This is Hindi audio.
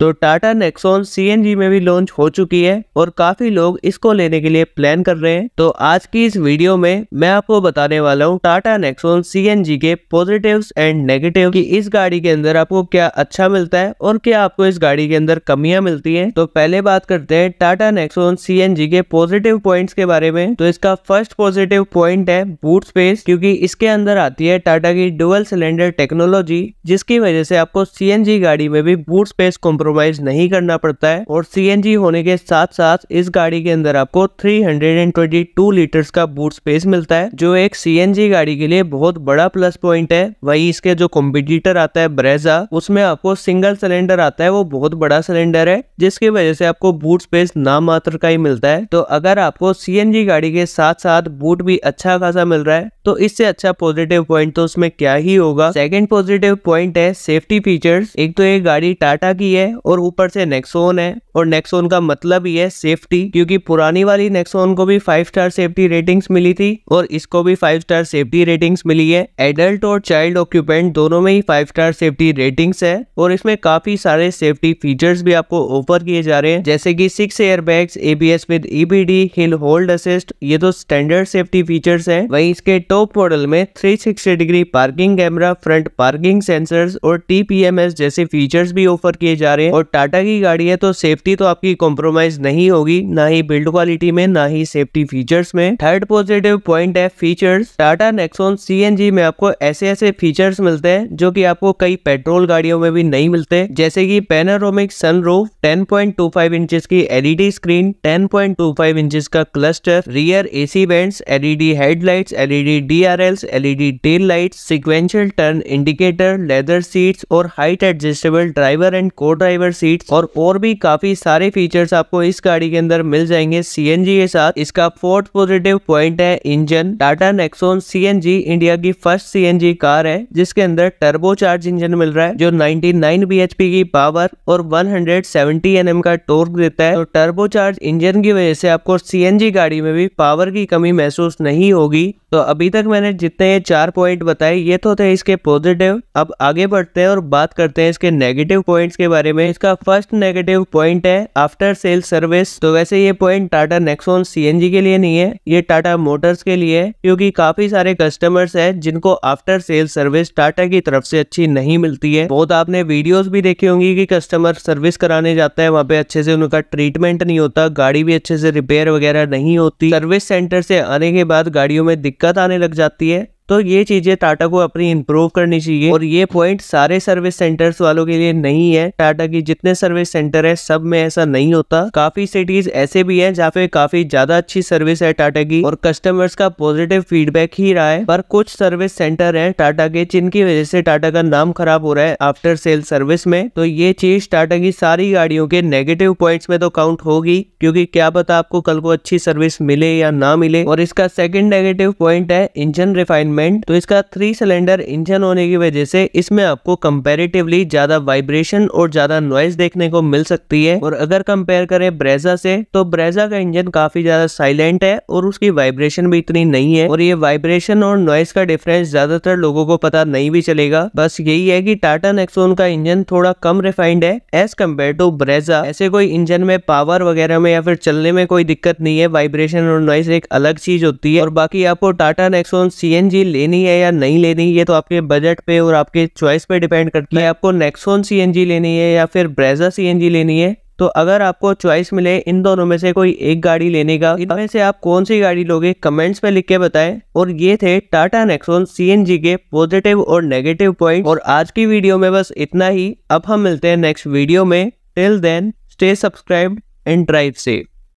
तो टाटा नेक्सोन सीएनजी में भी लॉन्च हो चुकी है और काफी लोग इसको लेने के लिए प्लान कर रहे हैं तो आज की इस वीडियो में मैं आपको बताने वाला हूँ टाटा नेक्सोन सीएनजी के पॉजिटिव्स एंड नेगेटिव कि इस गाड़ी के अंदर आपको क्या अच्छा मिलता है और क्या आपको इस गाड़ी के अंदर कमियां मिलती है तो पहले बात करते हैं टाटा नेक्सोन सी के पॉजिटिव पॉइंट के बारे में तो इसका फर्स्ट पॉजिटिव पॉइंट है बूट स्पेस क्यूँकी इसके अंदर आती है टाटा की डुअल सिलेंडर टेक्नोलॉजी जिसकी वजह से आपको सी गाड़ी में भी बूट स्पेस कॉम्प्रो कॉम्प्रोमाइज नहीं करना पड़ता है और सी होने के साथ साथ इस गाड़ी के अंदर आपको 322 लीटर का बूट स्पेस मिलता है जो एक सी गाड़ी के लिए बहुत बड़ा प्लस पॉइंट है वही इसके जो कॉम्पिटिटर आता है ब्रेजा उसमें आपको सिंगल सिलेंडर आता है वो बहुत बड़ा सिलेंडर है जिसकी वजह से आपको बूट स्पेस नाम मात्र का ही मिलता है तो अगर आपको सी गाड़ी के साथ साथ बूट भी अच्छा खासा मिल रहा है तो इससे अच्छा पॉजिटिव पॉइंट तो उसमें क्या ही होगा सेकंड पॉजिटिव पॉइंट है सेफ्टी फीचर्स एक तो ये गाड़ी टाटा की है और ऊपर से नेक्सोन है और नेक्सोन का मतलब ही है सेफ्टी क्योंकि पुरानी वाली नेक्सोन को भी फाइव स्टार सेफ्टी रेटिंग्स मिली थी और इसको भी फाइव स्टार सेफ्टी रेटिंग्स मिली है एडल्ट और चाइल्ड ऑक्यूपेंट दोनों में ही फाइव स्टार सेफ्टी रेटिंग्स है और इसमें काफी सारे सेफ्टी फीचर्स भी आपको ऑफर किए जा रहे हैं जैसे की six air bags ABS with EBD hill hold assist ये तो स्टैंडर्ड सेफ्टी फीचर्स है वही इसके टॉप मॉडल में sixty degree parking camera front parking sensor और टीपीएमएस जैसे फीचर्स भी ऑफर किए जा रहे हैं में और टाटा की गाड़ी है तो सेफ्टी तो आपकी कॉम्प्रोमाइज नहीं होगी ना ही बिल्ड क्वालिटी में ना ही सेफ्टी फीचर्स में थर्ड पॉजिटिव पॉइंट है फीचर्स टाटा नेक्सोन सी में आपको ऐसे ऐसे फीचर्स मिलते हैं जो की आपको कई पेट्रोल गाड़ियों में भी नहीं मिलते जैसे की panoramic sunroof ten point two five inches की LED screen ten point two five inches का cluster rear AC vent LED headlight LED D R L LED tail light sequential turn indicator leather seats और height adjustable driver and co driver driver seat और और भी काफी सारे फीचर्स आपको इस गाड़ी के अंदर मिल जाएंगे सीएनजी के साथ इसका फोर्थ पॉजिटिव पॉइंट है engine Tata Nexon CNG India की फर्स्ट सीएनजी कार है जिसके अंदर टर्बो चार्ज इंजन मिल रहा है जो 99 पी की पावर और 170 एम का टोर्क देता है तो टर्बो चार्ज इंजन की वजह से आपको सीएनजी गाड़ी में भी पावर की कमी महसूस नहीं होगी तो अभी तक मैंने जितने ये चार पॉइंट बताए ये तो थे इसके पॉजिटिव अब आगे बढ़ते हैं और बात करते हैं इसके नेगेटिव पॉइंट्स के बारे में इसका फर्स्ट नेगेटिव पॉइंट है आफ्टर सेल सर्विस तो वैसे ये पॉइंट टाटा नेक्सोन सी के लिए नहीं है ये टाटा मोटर्स के लिए है क्योंकि काफी सारे कस्टमर्स है जिनको आफ्टर सेल सर्विस टाटा की तरफ से अच्छी नहीं मिलती है बहुत आपने वीडियोस भी देखी होंगी कि कस्टमर सर्विस कराने जाता है वहाँ पे अच्छे से उनका ट्रीटमेंट नहीं होता गाड़ी भी अच्छे से रिपेयर वगैरह नहीं होती सर्विस सेंटर से आने के बाद गाड़ियों में दिक्कत आने लग जाती है तो ये चीज़ें टाटा को अपनी इम्प्रूव करनी चाहिए और ये पॉइंट सारे सर्विस सेंटर्स वालों के लिए नहीं है टाटा की जितने सर्विस सेंटर है सब में ऐसा नहीं होता काफी सिटीज ऐसे भी हैं जहाँ पे काफी ज्यादा अच्छी सर्विस है टाटा की और कस्टमर्स का पॉजिटिव फीडबैक ही रहा है पर कुछ सर्विस सेंटर है टाटा के जिनकी वजह से टाटा का नाम खराब हो रहा है आफ्टर सेल सर्विस में तो ये चीज टाटा की सारी गाड़ियों के नेगेटिव पॉइंट में तो काउंट होगी क्योंकि क्या पता आपको कल को अच्छी सर्विस मिले या ना मिले और इसका सेकेंड नेगेटिव पॉइंट है इंजन रिफाइनमेंट मूवमेंट तो इसका थ्री सिलेंडर इंजन होने की वजह से इसमें आपको कंपेरेटिवली ज्यादा वाइब्रेशन और ज्यादा नॉइज देखने को मिल सकती है और अगर कंपेयर करें ब्रेजा से तो ब्रेजा का इंजन काफी ज्यादा साइलेंट है और उसकी वाइब्रेशन भी इतनी नहीं है और ये वाइब्रेशन और नॉइस का डिफरेंस ज्यादातर लोगों को पता नहीं भी चलेगा बस यही है कि टाटा नेक्सोन का इंजन थोड़ा कम रिफाइंड है एज कम्पेयर टू ब्रेजा ऐसे कोई इंजन में पावर वगैरह में या फिर चलने में कोई दिक्कत नहीं है वाइब्रेशन और नॉइस एक अलग चीज होती है और बाकी आपको टाटा नेक्सोन सी लेनी है या नहीं लेनी ये तो आपके बजट पे और आपके चॉइस पे डिपेंड करती है आपको नेक्सोन सीएनजी लेनी है या फिर ब्रेजा सीएनजी लेनी है तो अगर आपको चॉइस मिले इन दोनों में से कोई एक गाड़ी लेने का इनमें से आप कौन सी गाड़ी लोगे कमेंट्स में लिख के बताएं और ये थे टाटा नेक्सोन सीएनजी के पॉजिटिव और नेगेटिव पॉइंट और आज की वीडियो में बस इतना ही अब हम मिलते हैं नेक्स्ट वीडियो में till then stay subscribe and drive safe